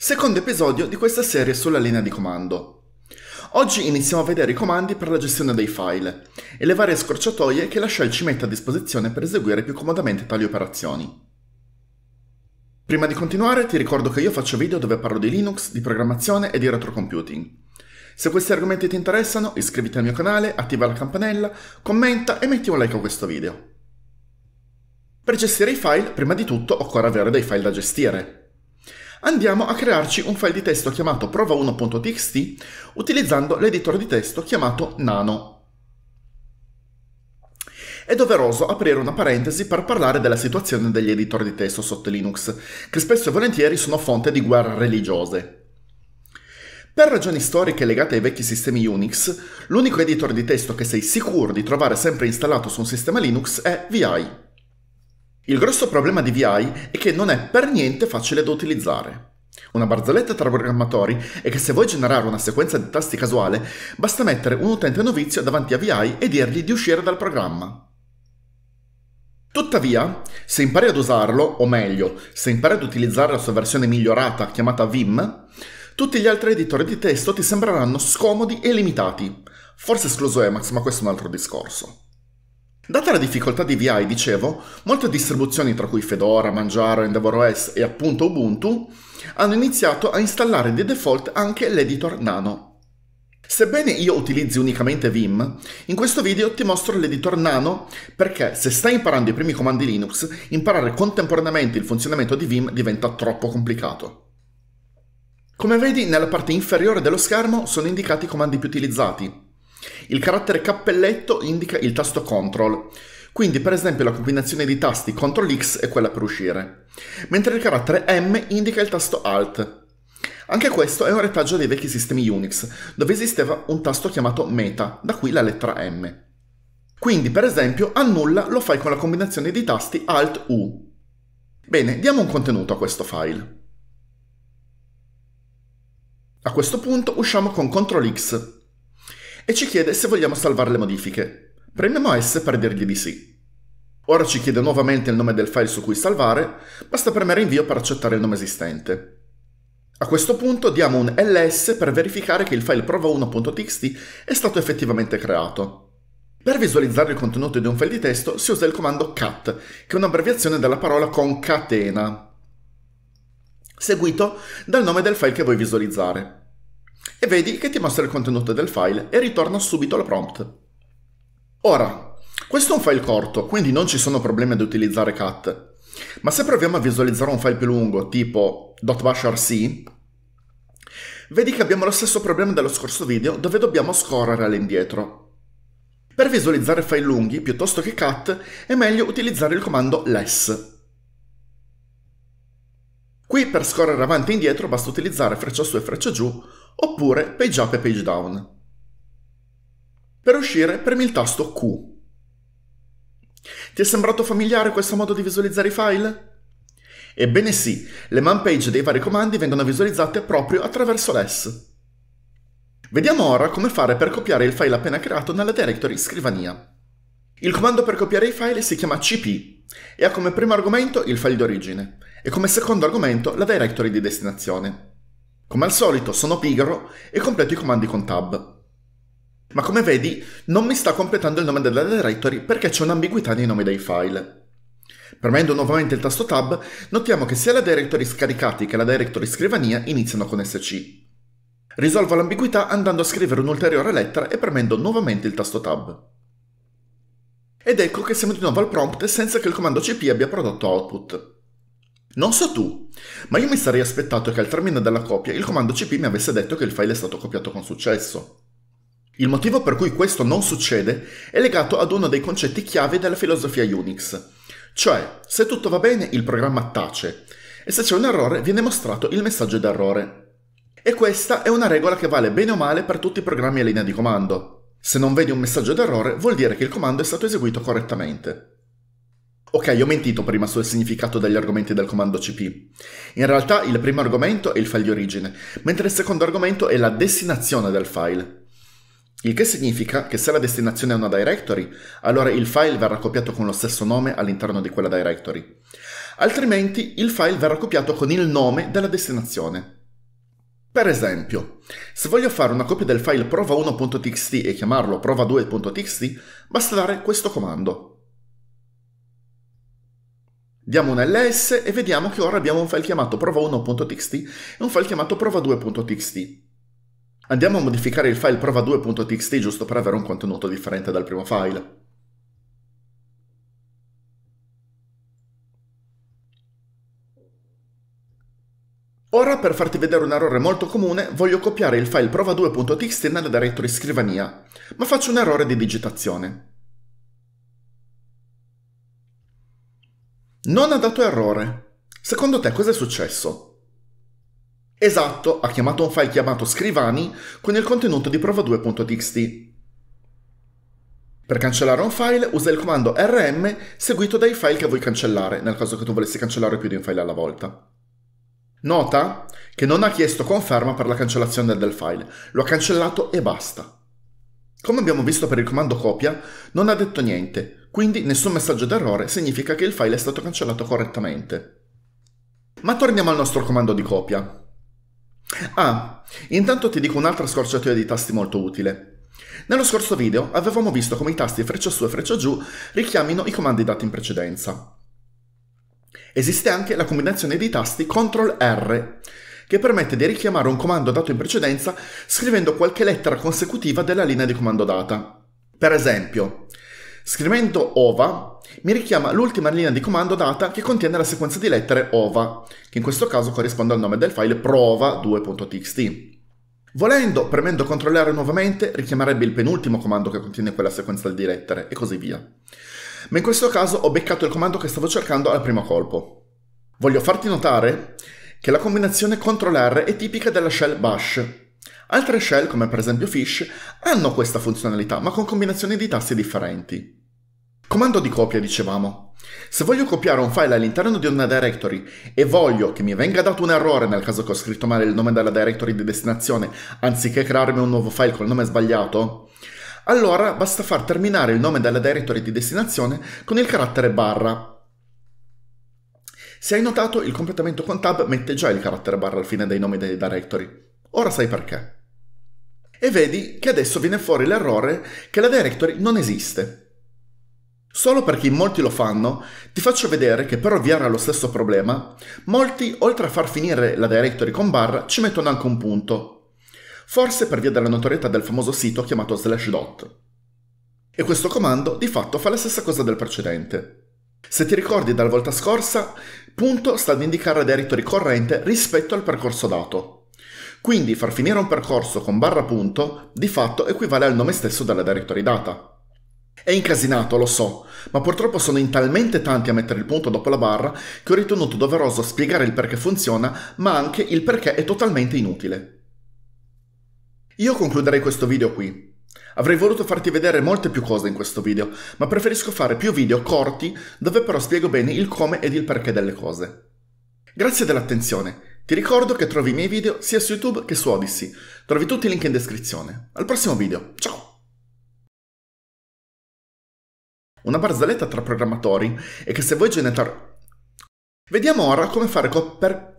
Secondo episodio di questa serie sulla linea di comando. Oggi iniziamo a vedere i comandi per la gestione dei file e le varie scorciatoie che la shell ci mette a disposizione per eseguire più comodamente tali operazioni. Prima di continuare ti ricordo che io faccio video dove parlo di Linux, di programmazione e di retrocomputing. Se questi argomenti ti interessano iscriviti al mio canale, attiva la campanella, commenta e metti un like a questo video. Per gestire i file, prima di tutto occorre avere dei file da gestire, andiamo a crearci un file di testo chiamato prova1.txt utilizzando l'editor di testo chiamato nano. È doveroso aprire una parentesi per parlare della situazione degli editor di testo sotto Linux, che spesso e volentieri sono fonte di guerre religiose. Per ragioni storiche legate ai vecchi sistemi Unix, l'unico editor di testo che sei sicuro di trovare sempre installato su un sistema Linux è VI. Il grosso problema di VI è che non è per niente facile da utilizzare. Una barzelletta tra programmatori è che se vuoi generare una sequenza di tasti casuale, basta mettere un utente novizio davanti a VI e dirgli di uscire dal programma. Tuttavia, se impari ad usarlo, o meglio, se impari ad utilizzare la sua versione migliorata chiamata Vim, tutti gli altri editori di testo ti sembreranno scomodi e limitati. Forse escluso Emacs, ma questo è un altro discorso. Data la difficoltà di VI, dicevo, molte distribuzioni tra cui Fedora, Manjaro, Endeavor OS e appunto Ubuntu hanno iniziato a installare di default anche l'editor Nano. Sebbene io utilizzi unicamente Vim, in questo video ti mostro l'editor Nano perché se stai imparando i primi comandi Linux, imparare contemporaneamente il funzionamento di Vim diventa troppo complicato. Come vedi, nella parte inferiore dello schermo sono indicati i comandi più utilizzati, il carattere cappelletto indica il tasto CTRL, quindi per esempio la combinazione di tasti Ctrl X è quella per uscire, mentre il carattere M indica il tasto Alt. Anche questo è un retaggio dei vecchi sistemi Unix, dove esisteva un tasto chiamato Meta, da qui la lettera M. Quindi per esempio annulla lo fai con la combinazione di tasti Alt U. Bene, diamo un contenuto a questo file. A questo punto usciamo con Ctrl X e ci chiede se vogliamo salvare le modifiche. Premiamo S per dirgli di sì. Ora ci chiede nuovamente il nome del file su cui salvare, basta premere invio per accettare il nome esistente. A questo punto diamo un ls per verificare che il file prova1.txt è stato effettivamente creato. Per visualizzare il contenuto di un file di testo si usa il comando cat, che è un'abbreviazione della parola concatena, seguito dal nome del file che vuoi visualizzare e vedi che ti mostra il contenuto del file e ritorna subito al prompt. Ora, questo è un file corto, quindi non ci sono problemi ad utilizzare cat, ma se proviamo a visualizzare un file più lungo, tipo .bashrc, vedi che abbiamo lo stesso problema dello scorso video dove dobbiamo scorrere all'indietro. Per visualizzare file lunghi piuttosto che cat è meglio utilizzare il comando less. Qui per scorrere avanti e indietro basta utilizzare freccia su e freccia giù oppure Page Up e Page Down. Per uscire premi il tasto Q. Ti è sembrato familiare questo modo di visualizzare i file? Ebbene sì, le man page dei vari comandi vengono visualizzate proprio attraverso l'ES. Vediamo ora come fare per copiare il file appena creato nella directory scrivania. Il comando per copiare i file si chiama cp e ha come primo argomento il file d'origine e come secondo argomento la directory di destinazione. Come al solito sono pigro e completo i comandi con tab. Ma come vedi non mi sta completando il nome della directory perché c'è un'ambiguità nei nomi dei file. Premendo nuovamente il tasto tab notiamo che sia la directory scaricati che la directory scrivania iniziano con sc. Risolvo l'ambiguità andando a scrivere un'ulteriore lettera e premendo nuovamente il tasto tab. Ed ecco che siamo di nuovo al prompt senza che il comando cp abbia prodotto output. Non so tu, ma io mi sarei aspettato che al termine della copia il comando cp mi avesse detto che il file è stato copiato con successo. Il motivo per cui questo non succede è legato ad uno dei concetti chiave della filosofia Unix, cioè se tutto va bene il programma tace e se c'è un errore viene mostrato il messaggio d'errore. E questa è una regola che vale bene o male per tutti i programmi a linea di comando. Se non vedi un messaggio d'errore vuol dire che il comando è stato eseguito correttamente. Ok, ho mentito prima sul significato degli argomenti del comando CP. In realtà il primo argomento è il file di origine, mentre il secondo argomento è la destinazione del file. Il che significa che se la destinazione è una directory, allora il file verrà copiato con lo stesso nome all'interno di quella directory. Altrimenti il file verrà copiato con il nome della destinazione. Per esempio, se voglio fare una copia del file prova1.txt e chiamarlo prova2.txt, basta dare questo comando Diamo un ls e vediamo che ora abbiamo un file chiamato prova1.txt e un file chiamato prova2.txt. Andiamo a modificare il file prova2.txt giusto per avere un contenuto differente dal primo file. Ora, per farti vedere un errore molto comune, voglio copiare il file prova2.txt nella directory scrivania, ma faccio un errore di digitazione. non ha dato errore. Secondo te cosa è successo? Esatto, ha chiamato un file chiamato scrivani con il contenuto di prova2.txt. Per cancellare un file usa il comando rm seguito dai file che vuoi cancellare, nel caso che tu volessi cancellare più di un file alla volta. Nota che non ha chiesto conferma per la cancellazione del file, lo ha cancellato e basta. Come abbiamo visto per il comando copia, non ha detto niente, quindi nessun messaggio d'errore significa che il file è stato cancellato correttamente. Ma torniamo al nostro comando di copia. Ah, intanto ti dico un'altra scorciatoia di tasti molto utile. Nello scorso video avevamo visto come i tasti freccia su e freccia giù richiamino i comandi dati in precedenza. Esiste anche la combinazione di tasti CTRL-R, che permette di richiamare un comando dato in precedenza scrivendo qualche lettera consecutiva della linea di comando data. Per esempio, Scrivendo OVA mi richiama l'ultima linea di comando data che contiene la sequenza di lettere OVA, che in questo caso corrisponde al nome del file prova2.txt. Volendo, premendo CTRL r nuovamente, richiamerebbe il penultimo comando che contiene quella sequenza di lettere, e così via. Ma in questo caso ho beccato il comando che stavo cercando al primo colpo. Voglio farti notare che la combinazione CTRL R è tipica della shell bash, Altre shell, come per esempio Fish, hanno questa funzionalità, ma con combinazioni di tasti differenti. Comando di copia, dicevamo. Se voglio copiare un file all'interno di una directory e voglio che mi venga dato un errore nel caso che ho scritto male il nome della directory di destinazione, anziché crearmi un nuovo file col nome sbagliato, allora basta far terminare il nome della directory di destinazione con il carattere barra. Se hai notato, il completamento con tab mette già il carattere barra al fine dei nomi dei directory. Ora sai perché. E vedi che adesso viene fuori l'errore che la directory non esiste. Solo perché in molti lo fanno, ti faccio vedere che per ovviare allo stesso problema, molti, oltre a far finire la directory con bar, ci mettono anche un punto. Forse per via della notorietà del famoso sito chiamato slashdot. E questo comando di fatto fa la stessa cosa del precedente. Se ti ricordi dalla volta scorsa, punto sta ad indicare la directory corrente rispetto al percorso dato. Quindi far finire un percorso con barra punto di fatto equivale al nome stesso della directory data. È incasinato, lo so, ma purtroppo sono in talmente tanti a mettere il punto dopo la barra che ho ritenuto doveroso spiegare il perché funziona, ma anche il perché è totalmente inutile. Io concluderei questo video qui. Avrei voluto farti vedere molte più cose in questo video, ma preferisco fare più video corti dove però spiego bene il come ed il perché delle cose. Grazie dell'attenzione ti ricordo che trovi i miei video sia su YouTube che su Odyssey. Trovi tutti i link in descrizione. Al prossimo video, ciao! Una barzelletta tra programmatori è che se vuoi generare... Vediamo ora come fare per